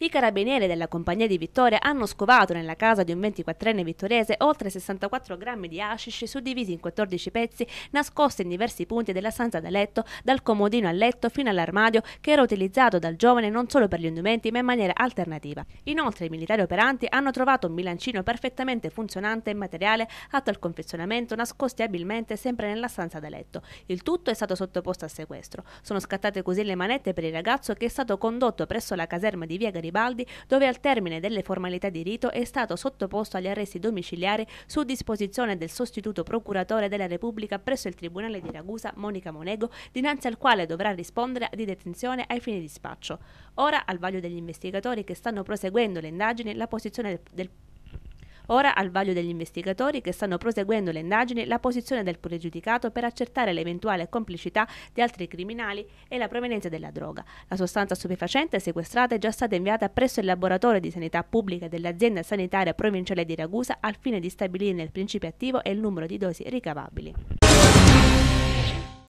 I carabinieri della compagnia di Vittoria hanno scovato nella casa di un 24enne vittoriese oltre 64 grammi di hashish suddivisi in 14 pezzi nascosti in diversi punti della stanza da letto, dal comodino a letto fino all'armadio che era utilizzato dal giovane non solo per gli indumenti ma in maniera alternativa. Inoltre i militari operanti hanno trovato un bilancino perfettamente funzionante e materiale atto al confezionamento nascosti abilmente sempre nella stanza da letto. Il tutto è stato sottoposto a sequestro. Sono scattate così le manette per il ragazzo che è stato condotto presso la caserma di Via Garibaldi Garibaldi, dove al termine delle formalità di rito è stato sottoposto agli arresti domiciliari su disposizione del sostituto procuratore della Repubblica presso il Tribunale di Ragusa, Monica Monego, dinanzi al quale dovrà rispondere di detenzione ai fini di spaccio. Ora, al vaglio degli investigatori che stanno proseguendo le indagini, la posizione del Ora al vaglio degli investigatori che stanno proseguendo le indagini la posizione del pregiudicato per accertare l'eventuale complicità di altri criminali e la provenienza della droga. La sostanza stupefacente sequestrata è già stata inviata presso il laboratorio di sanità pubblica dell'azienda sanitaria provinciale di Ragusa al fine di stabilire il principio attivo e il numero di dosi ricavabili.